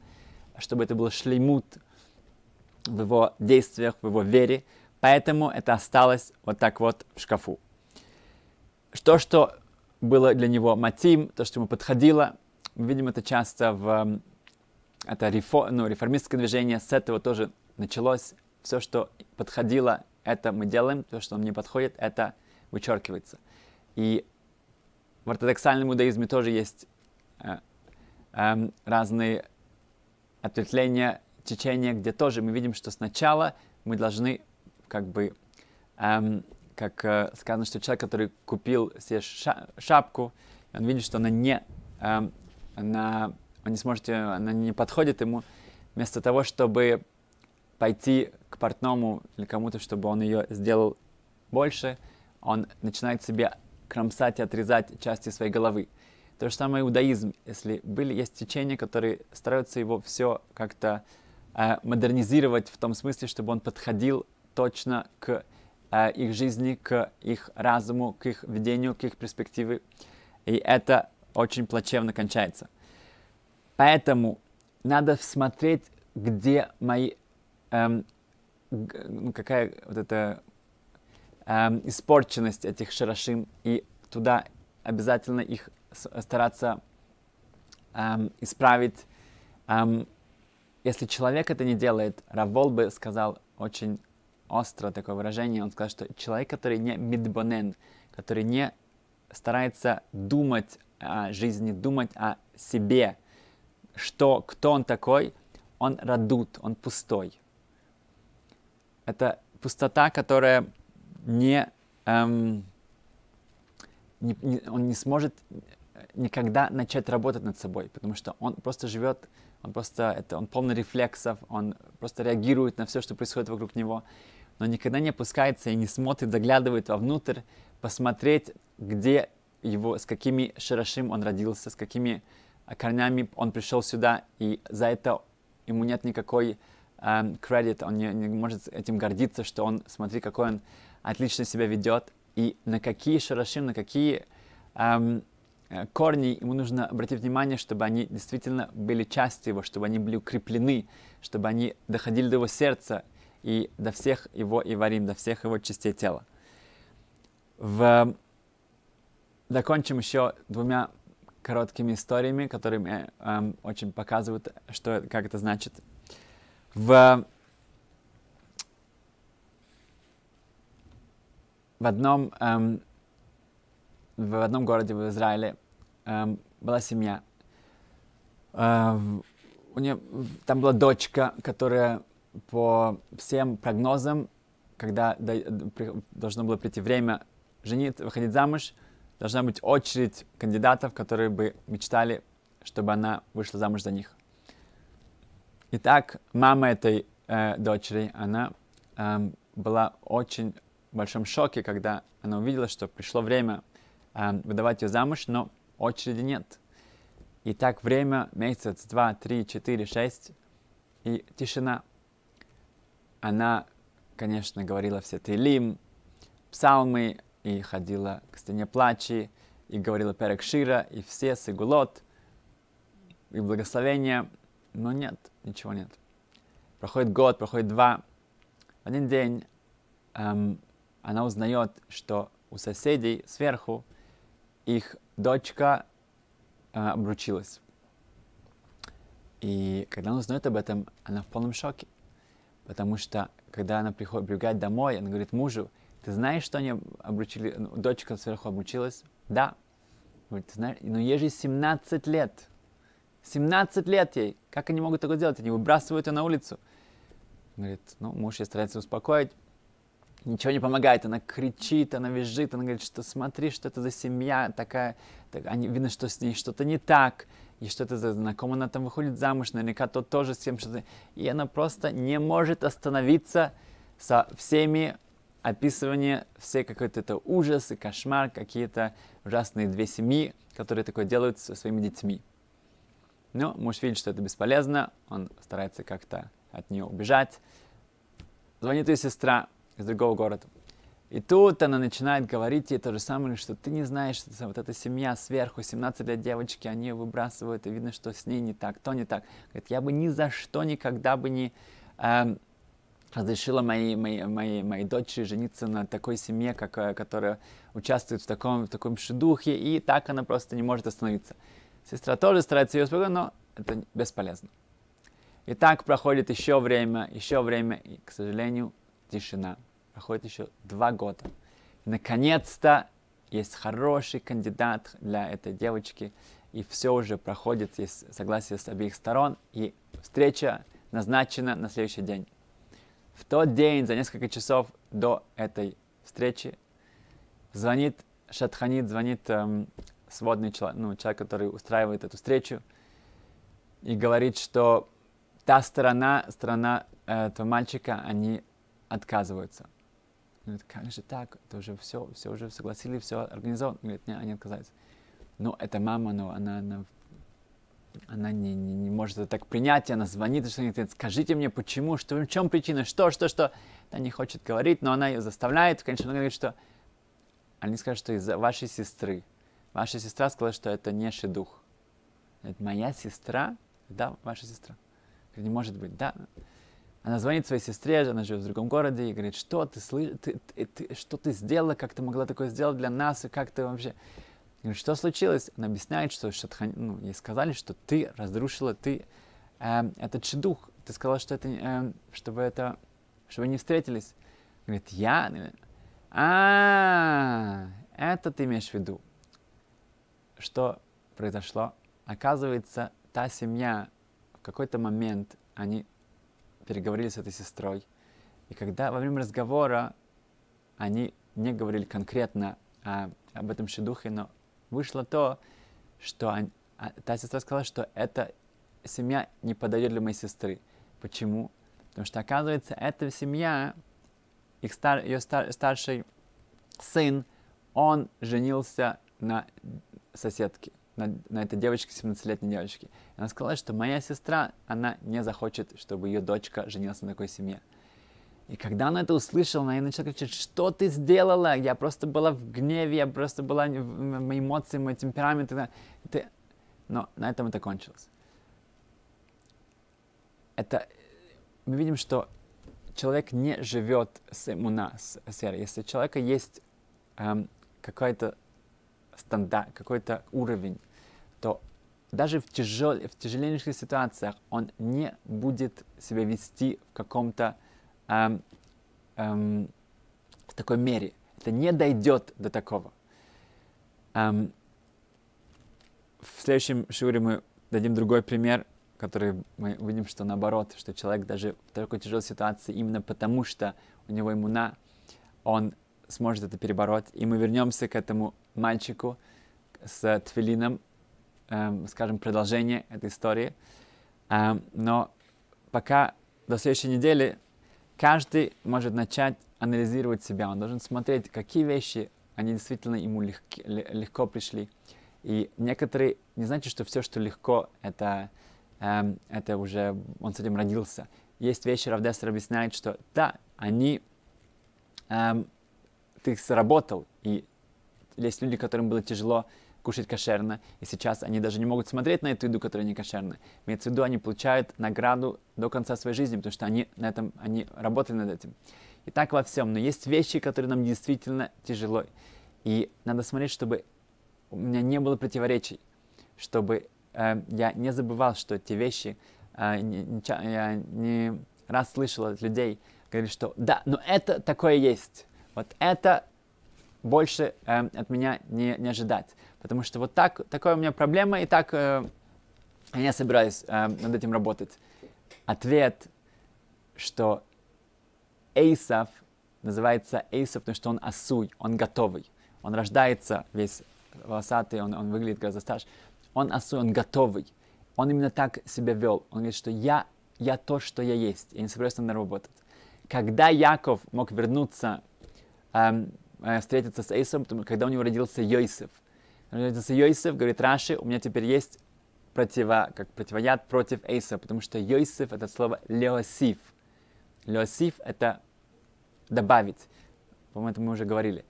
чтобы это был шлеймут в его действиях, в его вере. Поэтому это осталось вот так вот в шкафу. То, что было для него матим, то, что ему подходило, мы видим это часто в это рефо, ну, реформистское движение, с этого тоже началось. Все, что подходило, это мы делаем, то, что нам не подходит, это вычеркивается. И в ортодоксальном иудаизме тоже есть э, э, разные ответвление течения, где тоже мы видим, что сначала мы должны как бы, эм, как э, сказано, что человек, который купил себе ша- шапку, он видит, что она не, эм, она, он не сможет, она не подходит ему, вместо того, чтобы пойти к портному или кому-то, чтобы он ее сделал больше, он начинает себе кромсать и отрезать части своей головы. То же самое иудаизм, если были, есть течения, которые стараются его все как-то э, модернизировать в том смысле, чтобы он подходил точно к э, их жизни, к их разуму, к их видению, к их перспективе. И это очень плачевно кончается. Поэтому надо смотреть, где мои, эм, ну какая вот эта эм, испорченность этих шарашим, и туда обязательно их стараться эм, исправить. Эм, если человек это не делает, Равол бы сказал очень остро такое выражение, он сказал, что человек, который не мидбонен, который не старается думать о жизни, думать о себе, что, кто он такой, он радут, он пустой. Это пустота, которая не, эм, не, не он не сможет никогда начать работать над собой, потому что он просто живет, он просто, это, он полный рефлексов, он просто реагирует на все, что происходит вокруг него, но никогда не опускается и не смотрит, заглядывает вовнутрь, посмотреть, где его, с какими широшим он родился, с какими а, корнями он пришел сюда, и за это ему нет никакой кредит, а, um, он не, не может этим гордиться, что он, смотри, какой он отлично себя ведет, и на какие широшим, на какие эм, Э, корни, ему нужно обратить внимание, чтобы они действительно были частью его, чтобы они были укреплены, чтобы они доходили до его сердца и до всех его иварим, до всех его частей тела. В... Закончим еще двумя короткими историями, которые э, эм, очень показывают, что, как это значит. В, в одном эм, в одном городе в Израиле эм, была семья. Э, у нее там была дочка, которая по всем прогнозам, когда должно было прийти время жениться, выходить замуж, должна быть очередь кандидатов, которые бы мечтали, чтобы она вышла замуж за них. Итак, мама этой э, дочери, она э, была очень в большом шоке, когда она увидела, что пришло время а, выдавать ее замуж, но очереди нет. И так время, месяц, два, три, четыре, шесть, и тишина. Она, конечно, говорила все Тейлим, псалмы, и ходила к стене плачи, и говорила Перек Шира, и все, Сигулот, и благословения, но нет, ничего нет. Проходит год, проходит два. В один день эм, она узнает, что у соседей сверху их дочка а, обручилась. И когда она узнает об этом, она в полном шоке. Потому что, когда она приходит, прибегает домой, она говорит мужу, ты знаешь, что они обручили, ну, дочка сверху обручилась? Да. Говорит, ты знаешь, но ей же 17 лет. 17 лет ей. Как они могут такое делать? Они выбрасывают ее на улицу. Говорит, ну, муж ее старается успокоить ничего не помогает, она кричит, она визжит, она говорит, что смотри, что это за семья такая, так, они, видно, что с ней что-то не так, и что это за знакомая, она там выходит замуж, наверняка тот тоже с тем что-то, и она просто не может остановиться со всеми описывания, все какой-то это ужас и кошмар, какие-то ужасные две семьи, которые такое делают со своими детьми. Но муж видит, что это бесполезно, он старается как-то от нее убежать. Звонит ее сестра, из другого города. И тут она начинает говорить ей то же самое, что ты не знаешь, что вот эта семья сверху, 17 лет девочки, они ее выбрасывают, и видно, что с ней не так, то не так. Говорит, я бы ни за что никогда бы не э, разрешила моей, моей, моей, моей дочери жениться на такой семье, как, э, которая участвует в таком, в таком шедухе, и так она просто не может остановиться. Сестра тоже старается ее успокоить, но это бесполезно. И так проходит еще время, еще время, и, к сожалению, тишина проходит еще два года. Наконец-то есть хороший кандидат для этой девочки, и все уже проходит, есть согласие с обеих сторон, и встреча назначена на следующий день. В тот день, за несколько часов до этой встречи, звонит Шатханит, звонит эм, сводный человек, ну, человек, который устраивает эту встречу, и говорит, что та сторона, сторона э, этого мальчика, они отказываются говорит, как же так? Это уже все, все уже согласили, все организовано. говорит, нет, они отказались. Ну, это мама, но она, она, она не, не, не может это так принять, она звонит, и что она говорит, скажите мне, почему, что, в чем причина, что, что, что. Она не хочет говорить, но она ее заставляет. Конечно, она говорит, что они скажут, что из-за вашей сестры. Ваша сестра сказала, что это не шедух. Это моя сестра? Да, ваша сестра. Не может быть, да. Она звонит своей сестре, она живет в другом городе, и говорит, что ты, слы... ты, ты, ты, что ты сделала, как ты могла такое сделать для нас, и как ты вообще... Говорит, что случилось? Она объясняет, что Шатхан... ну, ей сказали, что ты разрушила, ты э, этот шедух, ты сказала, что это, э, чтобы это, чтобы они встретились. Говорит, я? А, это ты имеешь в виду. Что произошло? Оказывается, та семья в какой-то момент, они переговорили с этой сестрой. И когда во время разговора они не говорили конкретно а, об этом шедухе, но вышло то, что они, а, та сестра сказала, что эта семья не подойдет для моей сестры. Почему? Потому что, оказывается, эта семья, их стар, ее стар, старший сын, он женился на соседке на, на этой девочке, 17-летней девочке. она сказала, что моя сестра, она не захочет, чтобы ее дочка женилась на такой семье. И когда она это услышала, она начала кричать, что ты сделала? Я просто была в гневе, я просто была, мои эмоции, мой темперамент. Ты... Но на этом это кончилось. Это мы видим, что человек не живет с иммуна, с, с Если у человека есть эм, какой-то стандарт, какой-то уровень то даже в, тяжел... в тяжелейших ситуациях он не будет себя вести в каком-то эм, эм, в такой мере. Это не дойдет до такого. Эм, в следующем шиуре мы дадим другой пример, который мы увидим что наоборот, что человек даже в такой тяжелой ситуации, именно потому что у него иммуна, он сможет это перебороть. И мы вернемся к этому мальчику с тфилином, Эм, скажем, продолжение этой истории. Эм, но пока до следующей недели каждый может начать анализировать себя. Он должен смотреть, какие вещи, они действительно ему легки, легко пришли. И некоторые, не значит, что все, что легко, это, эм, это уже он с этим родился. Есть вещи, Равдестер объясняет, что да, они, эм, ты их сработал, и есть люди, которым было тяжело кушать кошерно, и сейчас они даже не могут смотреть на эту еду, которая не кошерна. Имеется в виду, они получают награду до конца своей жизни, потому что они на этом, они работали над этим. И так во всем. Но есть вещи, которые нам действительно тяжело. И надо смотреть, чтобы у меня не было противоречий, чтобы э, я не забывал, что эти вещи, э, не, не, я не раз слышал от людей, говорили, что да, но это такое есть. Вот это больше э, от меня не, не ожидать. Потому что вот так, такая у меня проблема, и так э, я не собираюсь э, над этим работать. Ответ, что Эйсов называется Эйсов, потому что он асуй, он готовый. Он рождается весь волосатый, он, он выглядит гораздо старше. Он асуй, он готовый. Он именно так себя вел. Он говорит, что я, я то, что я есть. Я не собираюсь на работать. Когда Яков мог вернуться, эм, э, встретиться с Эйсом, когда у него родился Йосиф – рождается Йосиф, говорит Раши, у меня теперь есть противо, как противояд против Эйса, потому что Йосиф это слово леосиф. Леосиф это добавить. По-моему, это мы уже говорили.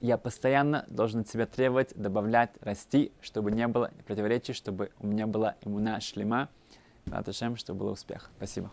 Я постоянно должен от себя требовать, добавлять, расти, чтобы не было противоречий, чтобы у меня была иммуна шлема. Наташем, чтобы был успех. Спасибо.